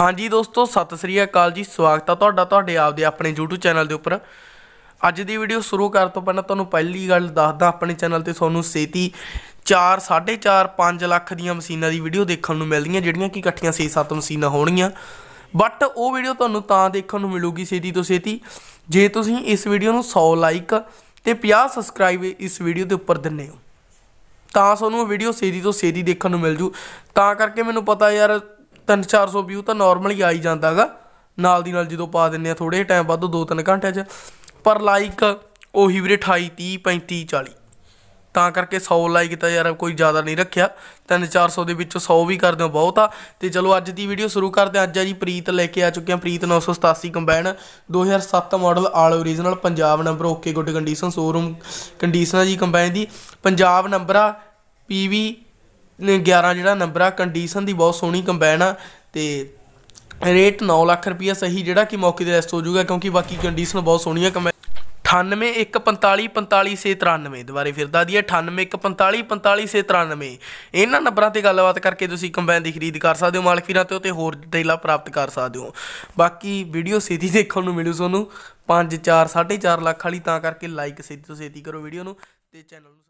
ਹਾਂਜੀ ਦੋਸਤੋ ਸਤਿ ਸ੍ਰੀ ਅਕਾਲ ਜੀ ਸਵਾਗਤ ਆ ਤੁਹਾਡਾ ਤੁਹਾਡੇ ਆਪਦੇ ਆਪਣੇ YouTube ਚੈਨਲ ਦੇ ਉੱਪਰ ਅੱਜ ਦੀ ਵੀਡੀਓ ਸ਼ੁਰੂ ਕਰਨ ਤੋਂ ਪਹਿਲਾਂ ਤੁਹਾਨੂੰ ਪਹਿਲੀ ਗੱਲ ਦੱਸਦਾ ਆਪਣੇ ਚੈਨਲ ਤੇ ਤੁਹਾਨੂੰ ਸੇਤੀ 4 4.5 5 ਲੱਖ ਦੀਆਂ ਮਸ਼ੀਨਾਂ ਦੀ ਵੀਡੀਓ ਦੇਖਣ ਨੂੰ ਮਿਲਦੀਆਂ ਜਿਹੜੀਆਂ ਕਿ ਇਕੱਠੀਆਂ 6-7 ਮਸ਼ੀਨਾਂ ਹੋਣਗੀਆਂ ਬਟ ਉਹ ਵੀਡੀਓ ਤੁਹਾਨੂੰ ਤਾਂ ਦੇਖਣ ਨੂੰ ਮਿਲੂਗੀ ਸੇਤੀ ਤੋਂ ਸੇਤੀ ਜੇ ਤੁਸੀਂ ਇਸ ਵੀਡੀਓ ਨੂੰ 100 ਲਾਈਕ ਤੇ 50 ਸਬਸਕ੍ਰਾਈਬ ਇਸ ਵੀਡੀਓ ਦੇ ਉੱਪਰ ਦਿੰਨੇ ਹੋ ਤਾਂ ਤੁਹਾਨੂੰ ਵੀਡੀਓ ਸੇਤੀ ਤੋਂ ਸੇਤੀ ਦੇਖਣ ਨੂੰ ਮਿਲ ਜੂ ਤਾਂ ਕਰਕੇ ਮੈਨੂੰ ਪਤਾ ਯਾਰ 3-400 ਵਿਊ ਤਾਂ ਨਾਰਮਲ ਹੀ ਆ ਹੀ ਜਾਂਦਾਗਾ ਨਾਲ ਦੀ ਨਾਲ ਜਦੋਂ ਪਾ ਦਿੰਨੇ ਆ ਥੋੜੇ ਟਾਈਮ ਬਾਅਦ 2-3 ਘੰਟਿਆਂ 'ਚ ਪਰ ਲਾਈਕ ਉਹੀ ਵੀਰੇ 28 30 35 40 ਤਾਂ ਕਰਕੇ 100 ਲਾਈਕ ਤਾਂ ਯਾਰ ਕੋਈ ਜ਼ਿਆਦਾ ਨਹੀਂ ਰੱਖਿਆ 3-400 ਦੇ ਵਿੱਚੋਂ 100 ਵੀ ਕਰ ਦਿਓ ਬਹੁਤ ਆ ਤੇ ਚਲੋ ਅੱਜ ਦੀ ਵੀਡੀਓ ਸ਼ੁਰੂ ਕਰਦੇ ਹਾਂ ਅੱਜ ਆ ਜੀ ਪ੍ਰੀਤ ਲੈ ਕੇ ਆ ਚੁੱਕੇ ਹਾਂ Preet 987 combine 2007 model all original Punjab number okay good condition showroom condition ਆ ਜੀ ਕੰਬਾਈਨ ਦੀ ਪੰਜਾਬ ਨੰਬਰ ਆ ਪੀਵੀ 11 ਜਿਹੜਾ ਨੰਬਰ ਆ ਕੰਡੀਸ਼ਨ ਦੀ ਬਹੁਤ ਸੋਹਣੀ ਕੰਬਾਈਨ ਆ ਤੇ ਰੇਟ 9 ਲੱਖ ਰੁਪਈਆ ਸਹੀ ਜਿਹੜਾ ਕਿ ਮੌਕੇ ਤੇ ਰੈਸਟ ਹੋ ਜਾਊਗਾ ਕਿਉਂਕਿ ਬਾਕੀ ਕੰਡੀਸ਼ਨ ਬਹੁਤ ਸੋਹਣੀ ਆ ਕੰਬਾਈਨ 9814545693 ਦੁਬਾਰੇ ਫਿਰਦਾ ਦੀ ਹੈ 9814545693 ਇਹਨਾਂ ਨੰਬਰਾਂ ਤੇ ਗੱਲਬਾਤ ਕਰਕੇ ਤੁਸੀਂ ਕੰਬਾਈਨ ਦੀ ਖਰੀਦ ਕਰ ਸਕਦੇ ਹੋ ਮਾਲਕ ਵੀਰਾਂ ਤੇ ਹੋਰ ਡਿਟੇਲਾਂ ਪ੍ਰਾਪਤ ਕਰ ਸਕਦੇ ਹੋ ਬਾਕੀ ਵੀਡੀਓ ਸਿੱਧੀ ਦੇਖਣ ਨੂੰ ਮਿਲੂ ਤੁਹਾਨੂੰ 5 4 4.5 ਲੱਖ ਵਾਲੀ ਤਾਂ ਕਰਕੇ ਲਾਈਕ ਸਿੱਧੀ ਤੋਂ ਸਿੱਧੀ ਕਰੋ ਵੀਡੀਓ ਨੂੰ ਤੇ ਚੈਨਲ ਨੂੰ